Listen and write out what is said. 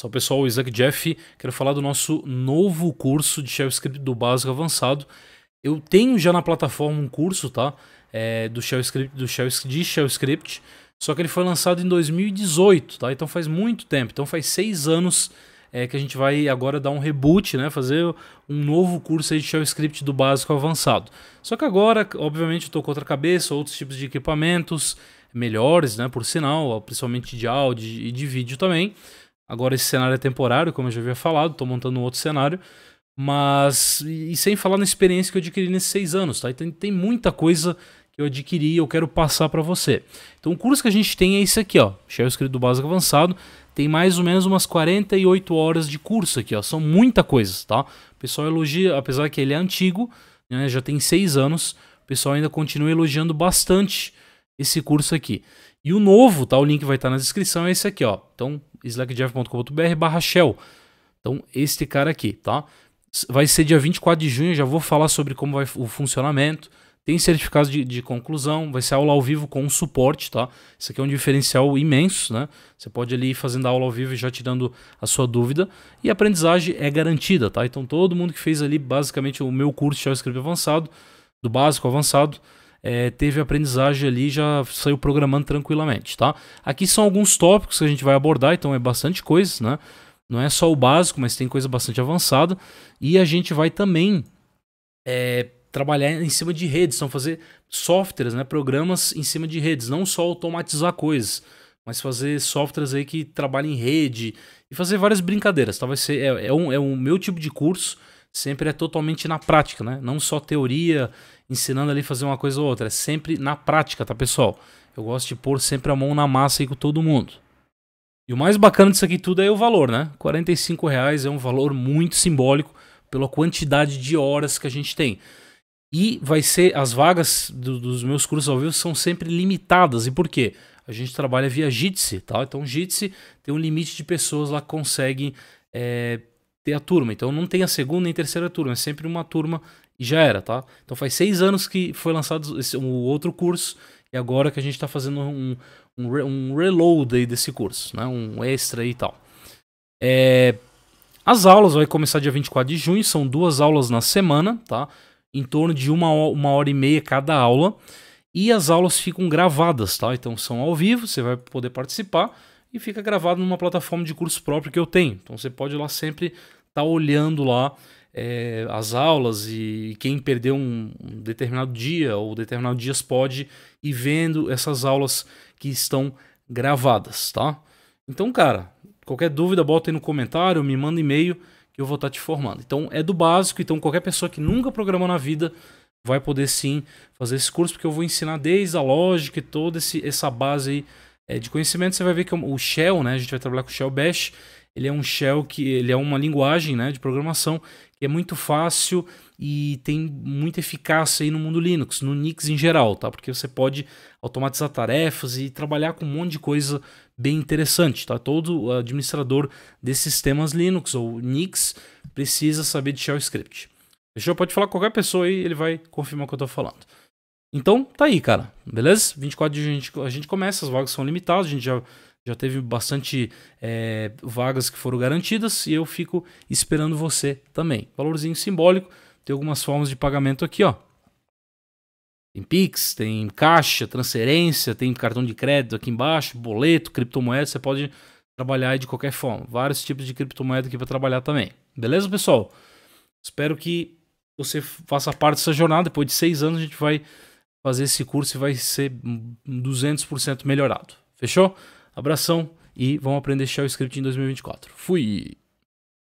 Salve pessoal, Isaac Jeff, quero falar do nosso novo curso de Shell Script do básico avançado. Eu tenho já na plataforma um curso, tá? É, do Shell Script, do Shell, de Shell Script, só que ele foi lançado em 2018, tá? Então faz muito tempo, então faz seis anos é, que a gente vai agora dar um reboot, né? Fazer um novo curso de Shell Script do básico avançado. Só que agora, obviamente, eu tô com outra cabeça, outros tipos de equipamentos melhores, né? Por sinal, principalmente de áudio e de vídeo também. Agora esse cenário é temporário, como eu já havia falado, estou montando um outro cenário. Mas, e sem falar na experiência que eu adquiri nesses seis anos, tá? Então tem muita coisa que eu adquiri e eu quero passar para você. Então o curso que a gente tem é esse aqui, ó. Shell escrito do básico avançado. Tem mais ou menos umas 48 horas de curso aqui, ó. São muita coisa, tá? O pessoal elogia, apesar que ele é antigo, né? Já tem seis anos. O pessoal ainda continua elogiando bastante esse curso aqui. E o novo, tá? O link vai estar tá na descrição, é esse aqui, ó. Então, slackjeff.com.br barra Shell. Então, este cara aqui, tá? Vai ser dia 24 de junho, já vou falar sobre como vai o funcionamento. Tem certificado de, de conclusão, vai ser aula ao vivo com suporte, tá? Isso aqui é um diferencial imenso, né? Você pode ali ir fazendo a aula ao vivo e já tirando a sua dúvida. E a aprendizagem é garantida, tá? Então todo mundo que fez ali basicamente o meu curso de JavaScript avançado, do básico avançado, é, teve aprendizagem ali e já saiu programando tranquilamente, tá? Aqui são alguns tópicos que a gente vai abordar, então é bastante coisa, né? Não é só o básico, mas tem coisa bastante avançada. E a gente vai também é, trabalhar em cima de redes, então fazer softwares, né, programas em cima de redes, não só automatizar coisas, mas fazer softwares aí que trabalhem em rede e fazer várias brincadeiras, tá? Vai ser, é, é um, é um meu tipo de curso sempre é totalmente na prática, né? Não só teoria, ensinando ali fazer uma coisa ou outra, é sempre na prática, tá, pessoal? Eu gosto de pôr sempre a mão na massa aí com todo mundo. E o mais bacana disso aqui tudo é o valor, né? R$ reais é um valor muito simbólico pela quantidade de horas que a gente tem. E vai ser as vagas do, dos meus cursos ao vivo são sempre limitadas. E por quê? A gente trabalha via Jitsi, tá? Então Jitsi tem um limite de pessoas lá que conseguem é, ter a turma. Então não tem a segunda nem terceira turma, é sempre uma turma e já era, tá? Então faz seis anos que foi lançado esse, o outro curso e agora que a gente está fazendo um, um, um, reload aí desse curso, né? Um extra e tal. É, as aulas vai começar dia 24 de junho, são duas aulas na semana, tá? Em torno de uma, uma hora e meia cada aula. E as aulas ficam gravadas, tá? Então são ao vivo, você vai poder participar e fica gravado numa plataforma de curso próprio que eu tenho. Então você pode ir lá sempre tá olhando lá é, as aulas e quem perdeu um, determinado dia ou determinados dias pode ir vendo essas aulas que estão gravadas, tá? Então, cara, qualquer dúvida, bota aí no comentário, me manda e-mail que eu vou estar tá te formando. Então, é do básico, então qualquer pessoa que nunca programou na vida vai poder sim fazer esse curso, porque eu vou ensinar desde a lógica e toda esse, essa base aí é, de conhecimento. Você vai ver que o Shell, né, a gente vai trabalhar com o Shell Bash, ele é um shell que ele é uma linguagem né, de programação que é muito fácil e tem muita eficácia aí no mundo Linux, no Nix em geral, tá? Porque você pode automatizar tarefas e trabalhar com um monte de coisa bem interessante, tá? Todo administrador de sistemas Linux ou Nix precisa saber de shell script. Fechou? Pode falar com qualquer pessoa aí, ele vai confirmar o que eu tô falando. Então, tá aí, cara. Beleza? 24 de junho gente, a gente começa, as vagas são limitadas, a gente já já teve bastante é, vagas que foram garantidas e eu fico esperando você também. Valorzinho simbólico, tem algumas formas de pagamento aqui, ó. Tem Pix, tem caixa, transferência, tem cartão de crédito aqui embaixo, boleto, criptomoeda, você pode trabalhar de qualquer forma. Vários tipos de criptomoeda aqui para trabalhar também. Beleza, pessoal? Espero que você faça parte dessa jornada. Depois de seis anos, a gente vai fazer esse curso e vai ser 200% melhorado. Fechou? Abração e vamos aprender Shell Script em 2024. Fui!